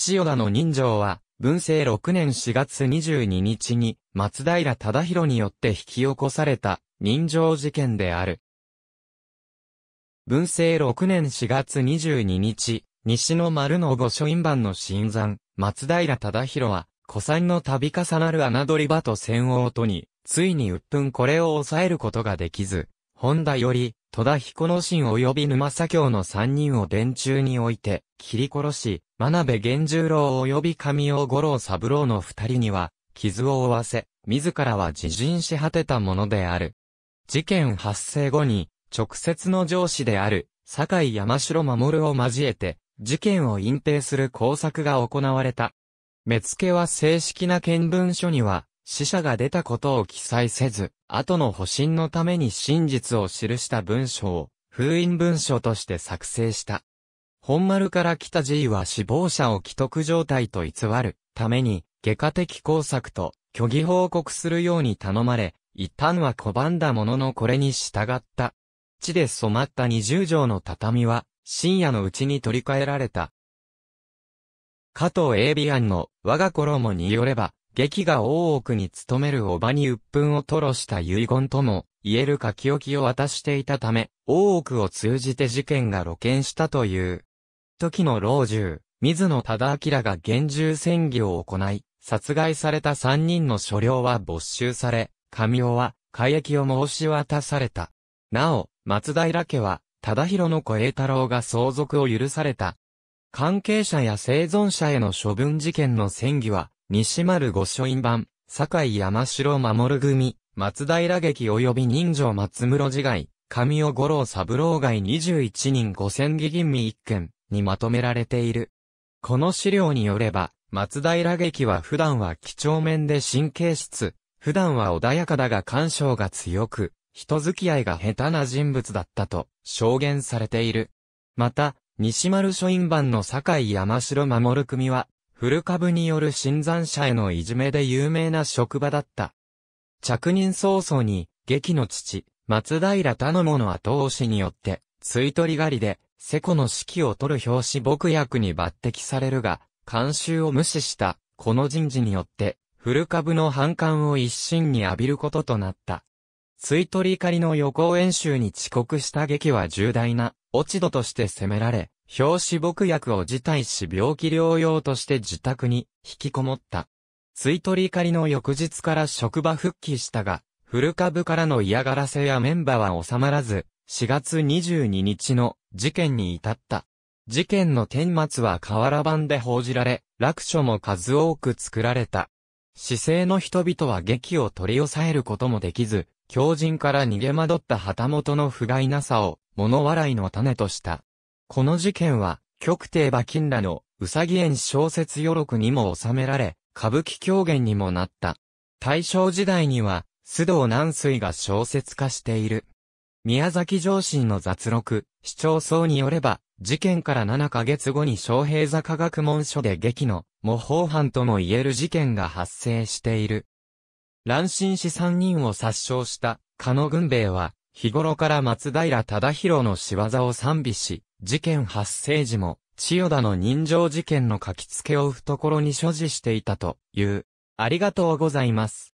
千代田の人情は、文政6年4月22日に、松平忠宏によって引き起こされた、人情事件である。文政6年4月22日、西の丸の御書院番の新山、松平忠宏は、古参の度重なる侮り場と戦王とに、ついに鬱憤これを抑えることができず、本田より、戸田彦之神及び沼佐京の三人を電柱に置いて、切り殺し、真鍋源十郎及び神尾五郎三郎の二人には、傷を負わせ、自らは自陣し果てたものである。事件発生後に、直接の上司である、坂井山城守を交えて、事件を隠蔽する工作が行われた。目付は正式な見聞書には、死者が出たことを記載せず、後の保身のために真実を記した文書を、封印文書として作成した。本丸から来た G は死亡者を既得状態と偽るために、外科的工作と虚偽報告するように頼まれ、一旦は拒んだもののこれに従った。地で染まった二十畳の畳は、深夜のうちに取り替えられた。加藤エイビアンの我が衣によれば、劇が大奥に勤めるおばに鬱憤を吐露した遺言とも、言える書き置きを渡していたため、大奥を通じて事件が露見したという。時の老中、水野忠明が厳重戦議を行い、殺害された三人の所領は没収され、神尾は、改役を申し渡された。なお、松平家は、忠広の小栄太郎が相続を許された。関係者や生存者への処分事件の戦議は、西丸御書院版、堺山城守組、松平劇及び人情松室自害、神尾五郎三郎外21人五千義吟味一件にまとめられている。この資料によれば、松平劇は普段は貴重面で神経質、普段は穏やかだが干渉が強く、人付き合いが下手な人物だったと証言されている。また、西丸書院版の堺山城守組は、古株による新参者へのいじめで有名な職場だった。着任早々に、劇の父、松平頼母の後押しによって、吸取狩りで、セコの指揮を取る表紙牧役に抜擢されるが、慣習を無視した、この人事によって、古株の反感を一身に浴びることとなった。吸取狩りの予行演習に遅刻した劇は重大な、落ち度として責められ、表紙牧薬を辞退し病気療養として自宅に引きこもった。追取り狩りの翌日から職場復帰したが、古株からの嫌がらせやメンバーは収まらず、4月22日の事件に至った。事件の顛末は河原版で報じられ、楽書も数多く作られた。市政の人々は劇を取り押さえることもできず、狂人から逃げ惑った旗本の不甲斐なさを、物笑いの種とした。この事件は、極帝馬金らのうさぎ園小説余録にも収められ、歌舞伎狂言にもなった。大正時代には、須藤南水が小説化している。宮崎上信の雑録、市町層によれば、事件から7ヶ月後に昌平座科学文書で劇の模倣犯とも言える事件が発生している。乱心死3人を殺傷した、加野軍兵衛は、日頃から松平忠宏の仕業を賛美し、事件発生時も、千代田の人情事件の書き付けを懐に所持していたという。ありがとうございます。